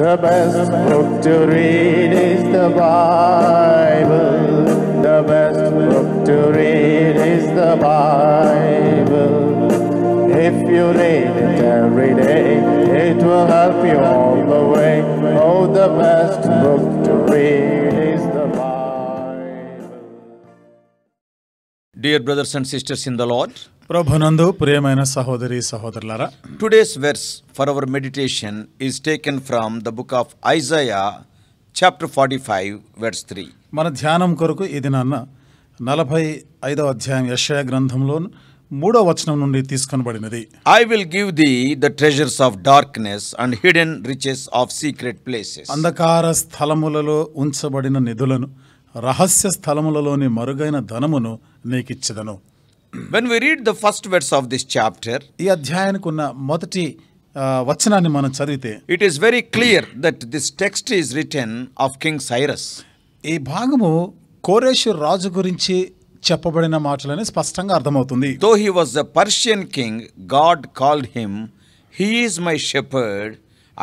The best book to read is the Bible. The best book to read is the Bible. If you read it every day, it will help you all the way. Oh, the best book to read. Dear brothers and sisters in the Lord ప్రభునందు ప్రియమైన సహోదరి సహోదరులారా today's verse for our meditation is taken from the book of Isaiah chapter forty five verse three మన ధ్యానం కొరకు ఇది నాన్న నలభై ఐదవ అధ్యాయం యశయ గ్రంథంలో మూడో వచనం నుండి తీసుకొనబడినది I will give the the treasures of darkness and hidden riches of secret places అంధకార స్థలములలో ఉంచబడిన నిధులను రహస్య స్థలములలోని మరుగైన ధనమును నీకిచ్చదను when we read the first words of this chapter ఈ అధ్యాయానికి ఉన్న మొదటి వచనాన్ని మనం చదివితే it is very clear that this text is return of King Cyrus ఈ భాగము కోరేషు రాజు గురించి చెప్పబడిన మాటలని స్పష్టంగా అర్థమవుతుంది though he was the Persian king God called him he is my shepherd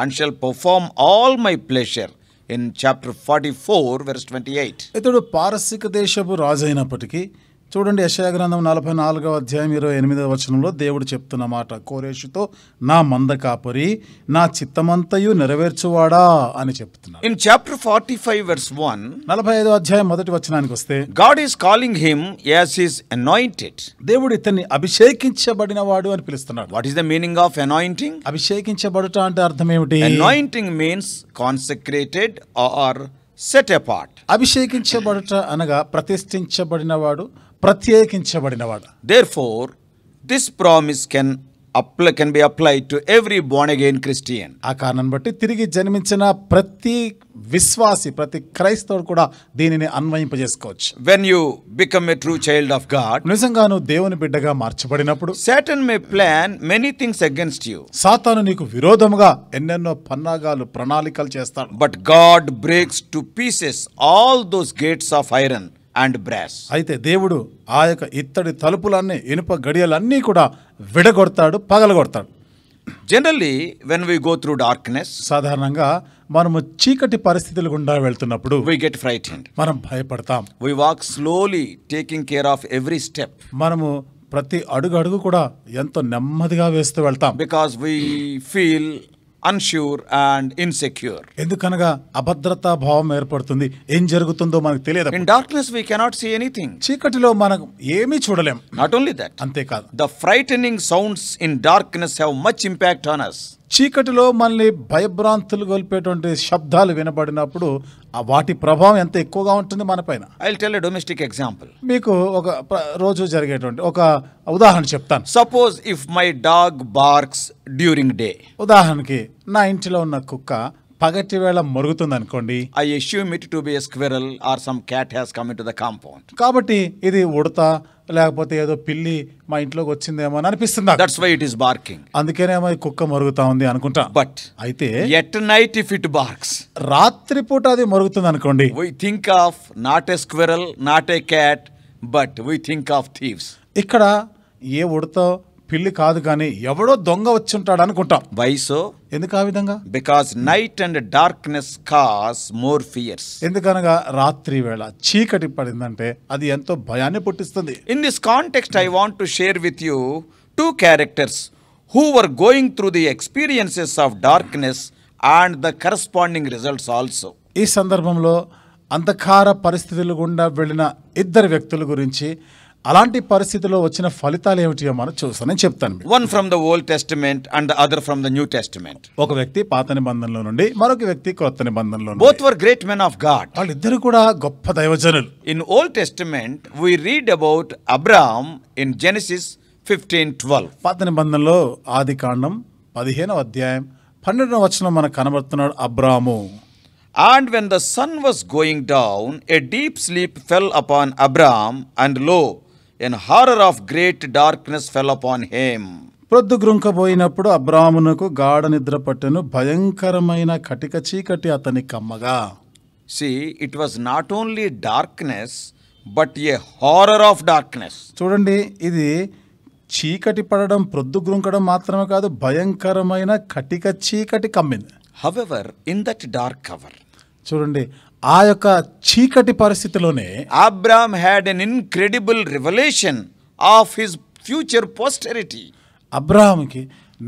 and shall perform all my pleasure in chapter forty four verse twenty eight ఇతడు పారసిక దేశపు రాజు అయినప్పటికీ చూడండి గ్రంథం నలభై నాలుగవ అధ్యాయం ఇరవై ఎనిమిదవ వచనంలో దేవుడు చెప్తున్న మాట కోరేషుతో నా మంద కాపరి నా చిత్తమంతయు నెరవేర్చువాడా అని చెప్తున్నాడు in chapter forty five verse one నలభై ఐదు అధ్యాయం మొదటి వచనానికి వస్తే God is calling him as is anointed దేవుడు ఇతన్ని అభిషేకించబడిన వాడు అని పిలుస్తున్నాడు what is the meaning of anointing అభిషేకించబడుట అంటే అర్థం ఏమిటి anointing means consecrated or set apart అభిషేకించబడుట అనగా ప్రతిష్ఠించబడిన వాడు ప్రత్యేకించబడినవాడు therefore this promise can apply can be apply to every born again Christian ఆ కారణం బట్టి తిరిగి జన్మించిన ప్రతి విశ్వాసి ప్రతి క్రైస్తవుడు కూడా దీనిని అన్వయింపజేసుకోవచ్చు when you become a true child of God నిజంగా నువ్వు దేవుని బిడ్డగా మార్చబడినప్పుడు Satan may plan many things against you సాతాను నీకు విరోధముగా ఎన్నెన్నో పన్నాగాలు ప్రణాళికలు చేస్తాడు but God breaks to pieces all those gates of iron and brass అయితే దేవుడు ఆ యొక్క ఇత్తడి తలుపులన్నీ ఇనుప గడియలన్నీ కూడా విడగొడతాడు పగలగొడతాడు generally when we go through darkness సాధారణంగా మనము చీకటి పరిస్థితులు గుండా వెళ్తున్నప్పుడు వి గెట్ ఫ్రైట్ మనం భయపడతాం we walk slowly taking care of every step మనము ప్రతి అడుగు అడుగు కూడా ఎంతో నెమ్మదిగా వేస్తూ వెళ్తాం because we feel unsure and insecure ఎందుకనగా అభద్రతా భావం ఏర్పడుతుంది ఏం జరుగుతుందో మనకు తెలియదు in darkness we cannot see anything చీకటిలో మనం ఏమీ చూడలేం నాట్ ఓన్లీ దట్ అంతేకాదు the frightening sounds in darkness have much impact on us చీకటిలో మనల్ని భయభ్రాంతులు గొల్పేటువంటి శబ్దాలు వినబడినప్పుడు ఆ వాటి ప్రభావం ఎంత ఎక్కువగా ఉంటుంది మన పైన ఐ టెల్ డొమెస్టిక్ ఎగ్జాంపుల్ మీకు ఒక రోజు జరిగేటువంటి ఒక ఉదాహరణ చెప్తాను suppose if my dog barks during day ఉదాహరణకి నా ఇంటిలో ఉన్న కుక్క పగటి వేళ మరుగుతుంది అనుకోండి I assume it to be a squirrel or some cat has come to the compound కాబట్టి ఇది ఉడత లేకపోతే ఏదో పిల్లి మా ఇంట్లోకి వచ్చిందేమో అని అనిపిస్తుంది that's why it is barking అందుకేనేమో కుక్క మరుగుతా ఉంది అనుకుంటా బట్ అయితే at night if it barks రాత్రిపూట అది మరుగుతుంది అనుకోండి we think of not a squirrel not a cat but we think of thieves ఇక్కడ ఏ ఉడతో పిల్లి కాదు కానీ ఎవడో దొంగ వచ్చి ఉంటాడు అనుకుంటాం వయసు ఎందుకు ఆ విధంగా because night and darkness cause more fears ఎందుకనగా రాత్రి వేళ చీకటి పడిందంటే అది ఎంతో భయాన్ని పుట్టిస్తుంది in this context I want to share with you two characters who were going through the experiences of darkness and the corresponding results also ఈ సందర్భంలో అంధకార పరిస్థితులు గుండా వెళ్ళిన ఇద్దరు వ్యక్తుల గురించి అలాంటి పరిస్థితిలో వచ్చిన ఫలితాలు ఏమిటో మనం చూస్తానని చెప్తాను one from the Old Testament and other from the New Testament ఒక వ్యక్తి పాత నిబంధనలో నుండి మరొక వ్యక్తి కొత్త నిబంధనలో both were great men of God వాళ్ళిద్దరు కూడా గొప్ప దైవజనులు in Old Testament we read about Abram in Genesis fifteen twelve పాత నిబంధనలో ఆది కాండం పదిహేనవ అధ్యాయం పన్నెండవ వచనం మనకు కనబడుతున్నాడు Abram and when the sun was going down a deep sleep fell upon Abram and lo an horror of great darkness fell upon him ప్రొద్దు గ్రుంకబోయినప్పుడు అబ్రాహ్మునకు గాఢ నిద్ర పట్టెను భయంకరమైన కటిక చీకటి అతని కమ్మగా see it was not only darkness but a horror of darkness చూడండి ఇది చీకటి పడడం ప్రొద్దు గ్రుంకడం మాత్రమే కాదు భయంకరమైన కటిక చీకటి కమ్మింది however in that dark cover చూడండి ఆ యొక్క చీకటి పరిస్థితిలోనే Abram had an incredible revolution of his future posterity అబ్రాహాంకి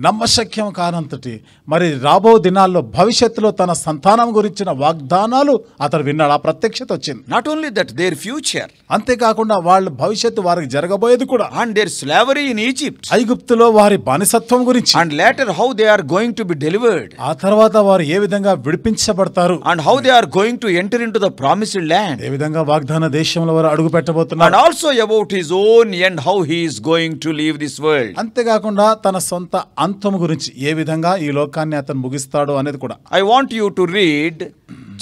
నమ్మశక్యం కానంతటి మరి రాబో దినాల్లో భవిష్యత్తులో తన సంతానం గురించిన వాగ్దానాలు అతను విన్నాడు ఆ ప్రత్యక్షత వచ్చింది not only that their future అంతేకాకుండా వాళ్ళ భవిష్యత్తు వారికి జరగబోయేది కూడా and their slavery in Egypt ఐగుప్తులో వారి బానిసత్వం గురించి and later how they are going to be delivered ఆ తర్వాత వారు ఏ విధంగా విడిపించబడతారు and how they are going to enter into the promised land ఏ విధంగా వాగ్దాన దేశంలో వారు అడుగు పెట్టబోతున్నారు and also about his own and how he is going to leave this world అంతేకాకుండా తన సొంత అంతము గురించి ఏ విధంగా ఈ లోకాన్ని అతను ముగిస్తాడు అనేది కూడా I want you to read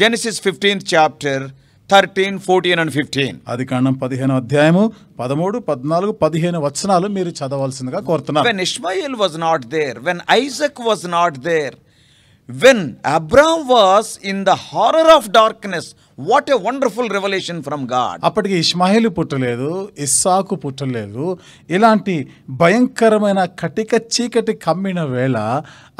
Genesis fifteenth chapter thirteen fourteen and fifteen అది కారణం పదిహేను అధ్యాయము పదమూడు పద్నాలుగు పదిహేను వచనాలు మీరు చదవాల్సిందిగా కోరుతున్నారు when Ishmael was not there when Isaac was not there when Abram was in the horror of darkness what a wonderful revolution from God అప్పటికి ఇస్మాయిల్ పుట్టలేదు ఇస్సాకు పుట్టలేదు ఇలాంటి భయంకరమైన కటిక చీకటి కమ్మిన వేళ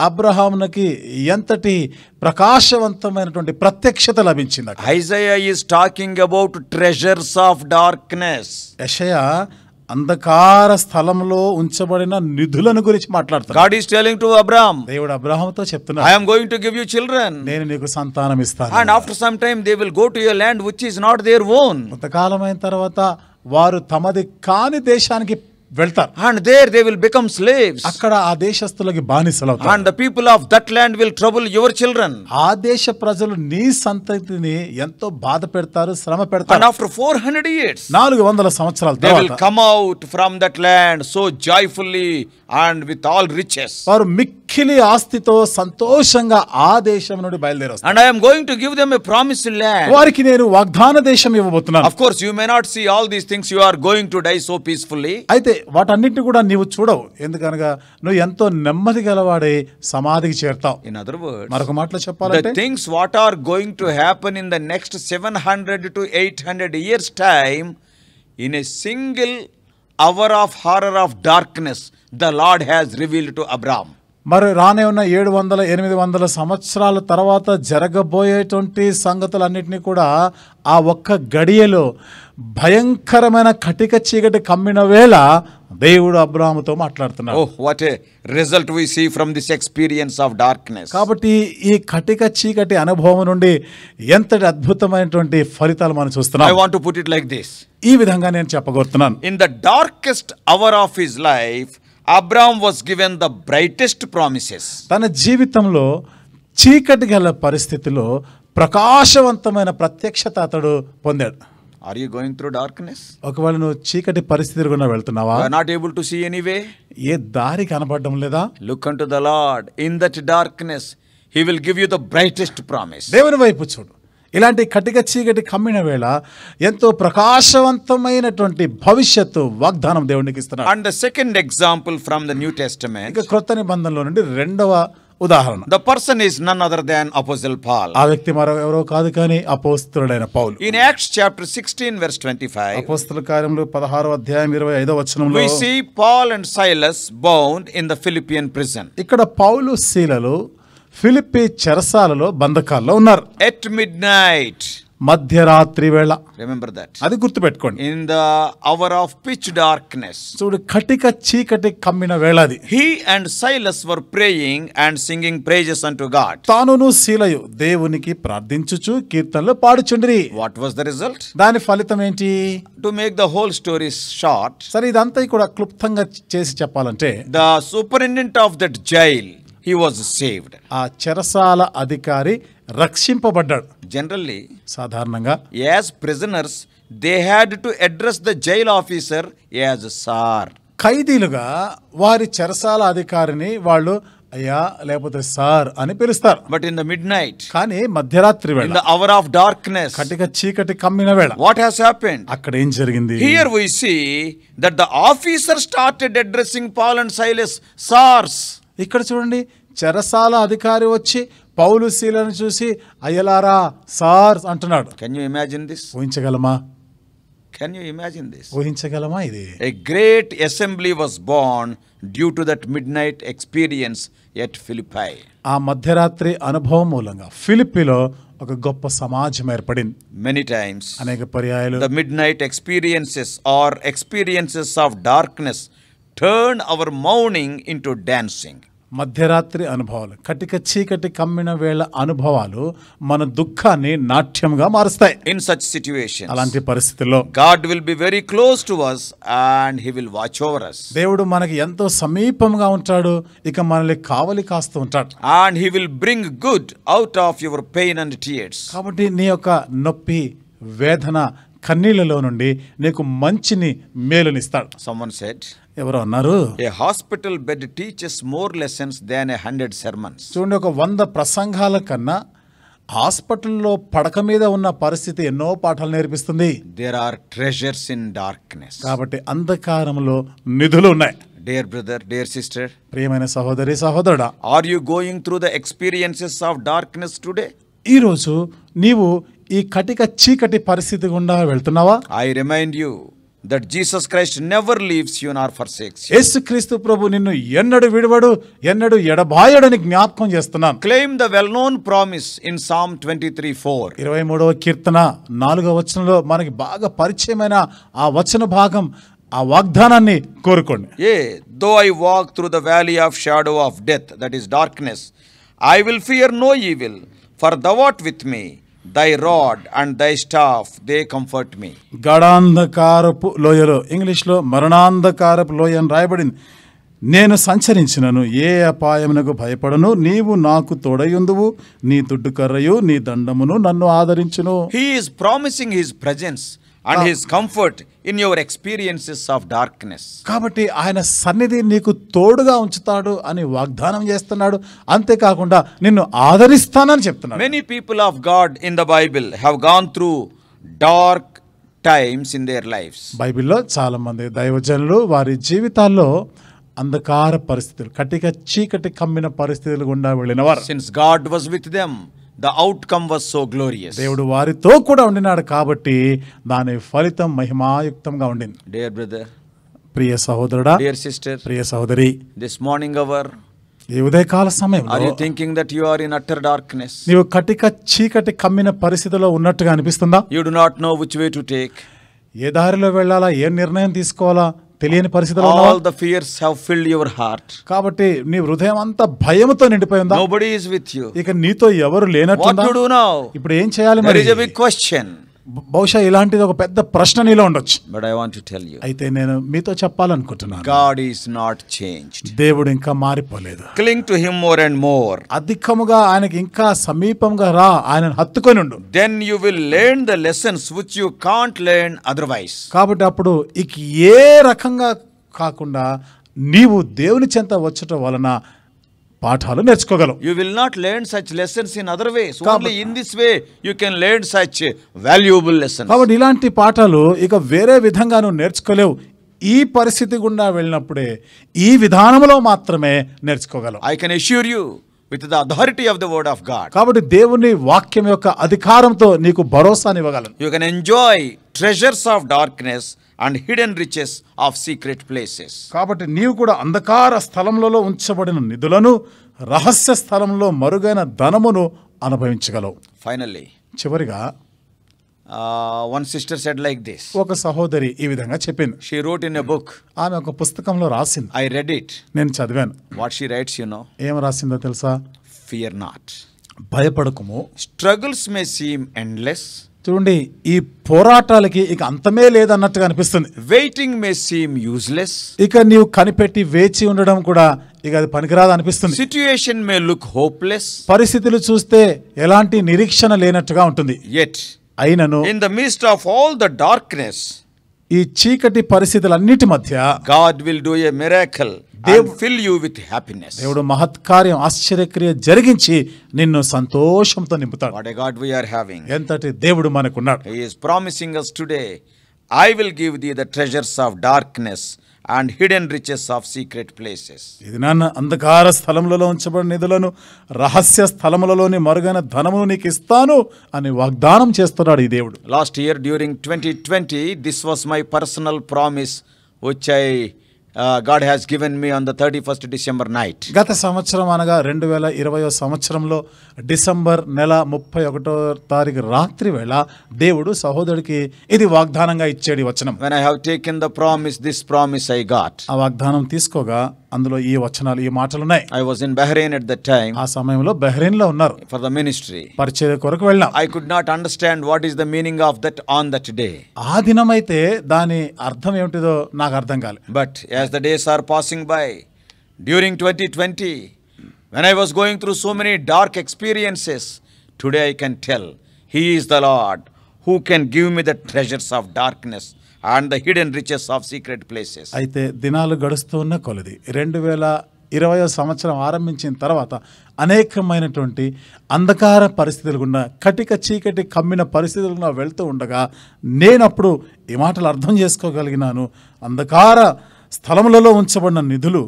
అబ్రహాంకి ఎంతటి ప్రకాశవంతమైనటువంటి ప్రత్యక్షత లభించింది Isaiah is talking about treasures of darkness యషయ అంధకార స్థలంలో ఉంచబడిన నిధులను గురించి మాట్లాడుతాడు టెలింగ్ దేవుడు గోయింగ్ టు చిల్డ్రన్ నేను నీకు సంతానం ఇస్తాను and after some they will go to land not their own తర్వాత వారు తమది కాని దేశానికి వెళ్తారు and there they will become slaves అక్కడ ఆ దేశస్తులకి బానిసలు అవుతారు and the people of that land will trouble your children ఆ దేశ ప్రజలు నీ సంతతిని ఎంతో బాధ పెడతారు శ్రమ పెడతారు అండ్ ఆఫ్టర్ 400 ఇయర్స్ 400 సంవత్సరాల తర్వాత they will come out from that land so joyfully and with all riches వారు మిక్ మిక్కిలి ఆస్తితో సంతోషంగా ఆ దేశం నుండి బయలుదేరొస్తాను and I'm going to give them a promise land వారికి నేను వాగ్దాన దేశం ఇవ్వబోతున్నాను of course you may not see all these things you are going to die so peacefully అయితే వాటన్నిటిని కూడా నీవు చూడవు ఎందుకనగా నువ్వు ఎంతో నెమ్మది గలవాడే సమాధికి చేరుతావు ఇన్ అదర్ వర్డ్స్ మరొక మాటలో చెప్పాలంటే things what are going to happen in the next 700 to 800 years time in a single hour of horror of darkness the Lord has revealed to Abram మరి రానే ఉన్న ఏడు వందల ఎనిమిది వందల సంవత్సరాల తర్వాత జరగబోయేటువంటి సంగతులన్నింటినీ కూడా ఆ ఒక్క గడియలో భయంకరమైన కటిక చీకటి కమ్మిన వేళ దేవుడు అబ్రాహ్మతో మాట్లాడుతున్నాడు what a result we see from this experience of darkness కాబట్టి ఈ కటిక చీకటి అనుభవం నుండి ఎంతటి అద్భుతమైనటువంటి ఫలితాలు మనం చూస్తున్నాం I want to put it like this ఈ విధంగా నేను చెప్పగోరుతున్నాను in the darkest hour of his life Abram was given the brightest promises తన జీవితంలో చీకటి గల పరిస్థితిలో ప్రకాశవంతమైన ప్రత్యక్షత అతడు పొందాడు are you going through darkness ఒకవేళ నువ్వు చీకటి పరిస్థితి కూడా వెళ్తున్నావా not able to see anyway ఏ దారి కనబడడం లేదా look unto the Lord in that darkness he will give you the brightest promise దేవుని వైపు చూడు ఇలాంటి కటిక చీకటి కమ్మిన వేళ ఎంతో ప్రకాశవంతమైనటువంటి భవిష్యత్తు వాగ్దానం దేవునికి ఇస్తున్నారు and second example from the New Testament ఇక క్రొత్త నిబంధనలో నుండి రెండవ ఉదాహరణ the person is none other than apostle Paul ఆ వ్యక్తి మరో ఎవరో కాదు కానీ అపోస్తుడైన పౌలు ఇన్ యాక్ట్స్ చాప్టర్ 16 వెర్స్ 25 అపోస్తుల కార్యములు 16వ అధ్యాయం 25వ వచనంలో we see Paul and Silas bound in the Philippian prison ఇక్కడ పౌలు శీలలు ఫిలిప్పి చెరసాలలో బంధకాల్లో ఉన్నారు ఎట్ మిడ్ నైట్ మధ్యరాత్రి వేళ రిమెంబర్ దట్ అది గుర్తుపెట్టుకోండి in the hour of pitch darkness చూడు కటిక చీకటి కమ్మిన వేళ అది he and Silas were praying and singing praises unto God తానును శీలయు దేవునికి ప్రార్థించుచు కీర్తనలు పాడుచుండ్రి వాట్ వాస్ ద రిజల్ట్ దాని ఫలితం ఏంటి to make the whole story short సరే ఇదంతా కూడా క్లుప్తంగా చేసి చెప్పాలంటే the superintendent of that jail he was saved ఆ చెరసాల అధికారి రక్షింపబడ్డాడు జనరల్లీ సాధారణంగా as prisoners they had to address the jail officer as sir ఖైదీలుగా వారి చెరసాల అధికారిని వాళ్ళు అయ్యా లేకపోతే సార్ అని పిలుస్తారు but in the midnight కానీ మధ్యరాత్రి వేళ in the hour of darkness కటిక చీకటి కమ్మిన వేళ వాట్ హాస్ హ్యాపెన్ అక్కడ ఏం జరిగింది here we see that the officer started addressing Paul and Silas sirs ఇక్కడ చూడండి చెరసాల అధికారి వచ్చి పౌలు శీలను చూసి అయ్యలారా సార్ అంటున్నాడు కెన్ యూ ఇమాజిన్ దిస్ ఊహించగలమా కెన్ యూ ఇమాజిన్ దిస్ ఊహించగలమా ఇది a great assembly was born due to that midnight experience at Philippi ఆ మధ్యరాత్రి అనుభవం మూలంగా ఫిలిపిలో ఒక గొప్ప సమాజం ఏర్పడింది మెనీ టైమ్స్ అనేక పర్యాయాలు the midnight experiences are experiences of darkness turn our mourning in dancing మధ్యరాత్రి అనుభవాలు కటిక చీకటి కమ్మిన వేళ అనుభవాలు మన దుఃఖాన్ని నాట్యంగా మారుస్తాయి ఇన్ సచ్ సిచ్యువేషన్ అలాంటి పరిస్థితుల్లో God will be very close to us and he will watch over us దేవుడు మనకి ఎంతో సమీపంగా ఉంటాడు ఇక మనల్ని కావలి కాస్తూ ఉంటాడు and he will bring good out of your pain and tears కాబట్టి నీ యొక్క నొప్పి వేదన కన్నీళ్లలో నుండి నీకు మంచిని మేలునిస్తాడు సమ్మన్ సెట్ ఎవరో అన్నారు a hospital bed teaches more lessons than a hundred sermons చూడండి ఒక వంద ప్రసంగాల కన్నా హాస్పిటల్లో పడక మీద ఉన్న పరిస్థితి ఎన్నో పాఠాలు నేర్పిస్తుంది there are treasures in darkness కాబట్టి అంధకారంలో నిధులు ఉన్నాయి డియర్ బ్రదర్ డియర్ సిస్టర్ ప్రియమైన సహోదరి సహోదరుడా are you going through the experiences of darkness today ఈరోజు నీవు ఈ కటిక చీకటి పరిస్థితి గుండా వెళ్తున్నావా I remind you that Jesus Christ never leaves you nor forsakes క్రీస్తు ప్రభు నిన్ను ఎన్నడు విడవడు ఎన్నడు ఎడబాయడని జ్ఞాపకం చేస్తున్నాను claim the well known promise in Psalm twenty three four ఇరవై మూడవ కీర్తన నాలుగవ వచనంలో మనకి బాగా పరిచయమైన ఆ వచన భాగం ఆ వాగ్దానాన్ని కోరుకోండి yea though I walk through the valley of shadow of death that is darkness I will fear no evil for thou art with me thy rod and thy staff they comfort me గడాంధకారపు లోయలో ఇంగ్లీష్లో మరణాంధకారపు లోయ అని రాయబడింది నేను సంచరించినను ఏ అపాయమునకు భయపడను నీవు నాకు తోడయుందువు నీ దుడ్డు కర్రయు నీ దండమును నన్ను ఆదరించును he is promising his presence and his comfort in your experiences of darkness కాబట్టి ఆయన సన్నిధి నీకు తోడుగా ఉంచుతాడు అని వాగ్దానం చేస్తున్నాడు అంతేకాకుండా నిన్ను ఆదరిస్తానని చెప్తున్నాడు many people of God in the Bible have gone through dark times in their lives బైబిల్లో చాలామంది దైవజనులు వారి జీవితాల్లో అంధకార పరిస్థితులు కటిక చీకటి కమ్మిన పరిస్థితులు గుండా వారు since God was with them the outcome was so glorious దేవుడు వారితో కూడా ఉండినాడు కాబట్టి దాని ఫలితం మహిమాయుక్తంగా ఉండింది డియర్ బ్రదర్ ప్రియ సహోదరుడా డియర్ సిస్టర్ ప్రియ సహోదరి దిస్ మార్నింగ్ అవర్ ఈ ఉదయకాల సమయం are you thinking that you are in utter darkness నీవు కటిక చీకటి కమ్మిన పరిస్థితిలో ఉన్నట్టుగా అనిపిస్తుందా you do not know which way to take ఏ దారిలో వెళ్ళాలా ఏ నిర్ణయం తీసుకోవాలా తెలియని పరిస్థితుల్లో all the fears have filled your heart కాబట్టి నీ హృదయం అంతా భయంతో నిండిపోయిందా నోబడీ ఇస్ విత్ యు ఇక నీతో ఎవరు లేనట్టు ఇప్పుడు ఏం చేయాలి మరి ఇస్ ఎ బిగ్ క్వశ్చన్ బహుశా ఇలాంటిది ఒక పెద్ద ప్రశ్న నీలో ఉండొచ్చు but I want tell you అయితే నేను మీతో చెప్పాలనుకుంటున్నాను గాడ్ ఈస్ నాట్ చేంజ్ దేవుడు ఇంకా మారిపోలేదు cling to him more and more అధికముగా ఆయనకి ఇంకా సమీపంగా రా ఆయనను హత్తుకొని ఉండు then you will learn the lessons which you can't learn otherwise కాబట్టి అప్పుడు ఇక ఏ రకంగా కాకుండా నీవు దేవుని చెంత వచ్చటం వలన పాఠాలు నేర్చుకోగలం you will not learn such lessons in other ways only in this way you can learn such valuable lesson కాబట్టి ఇలాంటి పాఠాలు ఇక వేరే విధంగా నువ్వు నేర్చుకోలేవు ఈ పరిస్థితి గుండా వెళ్ళినప్పుడే ఈ విధానంలో మాత్రమే నేర్చుకోగలం I can assure you with the authority of the word of God కాబట్టి దేవుని వాక్యం యొక్క అధికారంతో నీకు భరోసాని ఇవ్వగలను you can enjoy treasures of darkness and hidden riches of secret places కాబట్టి నీవు కూడా అంధకార స్థలంలో ఉంచబడిన నిధులను రహస్య స్థలంలో మరుగైన ధనమును అనుభవించగలవు ఫైనల్లీ చివరిగా one sister said like this ఒక సహోదరి ఈ విధంగా చెప్పింది she wrote in a book ఆమె ఒక పుస్తకంలో రాసింది ఐ రెడ్ ఇట్ నేను చదివాను what she writes you know ఏం రాసిందో తెలుసా ఫియర్ నాట్ భయపడకము స్ట్రగుల్స్ మే సీమ్ ఎండ్లెస్ చూడండి ఈ పోరాటాలకి ఇక అంతమే లేదన్నట్టుగా అనిపిస్తుంది వెయిటింగ్ మే సీమ్ యూజ్లెస్ ఇక నీవు కనిపెట్టి వేచి ఉండడం కూడా ఇక అది పనికిరాదు అనిపిస్తుంది సిచ్యుయేషన్ మే లుక్ హోప్లెస్ పరిస్థితులు చూస్తే ఎలాంటి నిరీక్షణ లేనట్టుగా ఉంటుంది ఎట్ అయినను in the midst of all the darkness ఈ చీకటి పరిస్థితులన్నిటి మధ్య God will do a miracle fill you with happiness దేవుడు మహత్కార్యం ఆశ్చర్యక్రియ జరిగించి నిన్ను సంతోషంతో నింపుతాడు what God we are having ఎంతటి దేవుడు మనకున్నాడు he is promising us today I will give the the treasures of darkness and hidden riches of secret places ఇది నాన్న అంధకార స్థలములలో ఉంచబడిన నిధులను రహస్య స్థలములలోని మరుగైన ధనమును నీకు ఇస్తాను అని వాగ్దానం చేస్తున్నాడు ఈ దేవుడు last year during twenty twenty this was my personal promise వచ్చాయి God has given me on the thirty first December night గత సంవత్సరం అనగా రెండు వేల ఇరవయో సంవత్సరంలో డిసెంబర్ నెల ముప్పై ఒకటో తారీఖు రాత్రి వేళ దేవుడు సహోదరుడికి ఇది వాగ్దానంగా ఇచ్చేది వచనం when I have taken the promise this promise I got ఆ వాగ్దానం తీసుకోగా అందులో ఈ వచనాలు ఈ మాటలు ఉన్నాయి I was in Bahrain at the time ఆ సమయంలో బహ్రెయిన్ లో ఉన్నారు ఫర్ ద మినిస్ట్రీ పరిచయ కొరకు వెళ్ళాం I could not understand what is the meaning of that on that day ఆ దినం అయితే దాని అర్థం ఏమిటిదో నాకు అర్థం కాలే but as the days are passing by during twenty twenty when I was going through so many dark experiences today I can tell he is the Lord who can give me the treasures of darkness and the hidden riches of secret places అయితే దినాలు గడుస్తున్న కొలది రెండు వేల ఇరవై సంవత్సరం ఆరంభించిన తర్వాత అనేకమైనటువంటి అంధకార పరిస్థితులు ఉన్న కటిక చీకటి కమ్మిన పరిస్థితులు వెళ్తూ ఉండగా నేను అప్పుడు ఈ మాటలు అర్థం చేసుకోగలిగినాను అంధకార స్థలములలో ఉంచబడిన నిధులు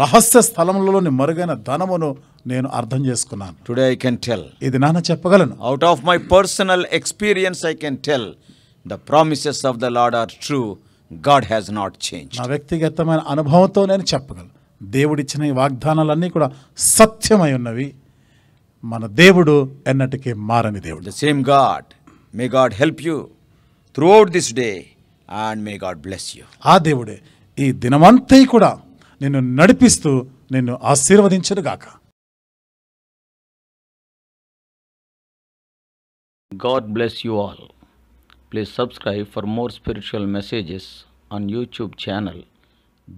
రహస్య స్థలములలోని మరుగైన ధనమును నేను అర్థం చేసుకున్నాను టుడే ఐ కెన్ టెల్ ఇది నాన్న చెప్పగలను out of my personal experience I can tell the promises of the Lord are true God has not change నా వ్యక్తిగతమైన అనుభవంతో నేను చెప్పగలను దేవుడిచ్చిన ఈ వాగ్దానాలన్నీ కూడా సత్యమై ఉన్నవి మన దేవుడు ఎన్నటికీ మారని దేవుడు the same God may God help you throughout this day and may God bless you ఆ దేవుడే ఈ దినమంతా కూడా నిన్ను నడిపిస్తూ నిన్ను ఆశీర్వదించను గాక God bless you all Please subscribe for more spiritual messages on YouTube channel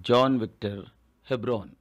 John Victor Hebron.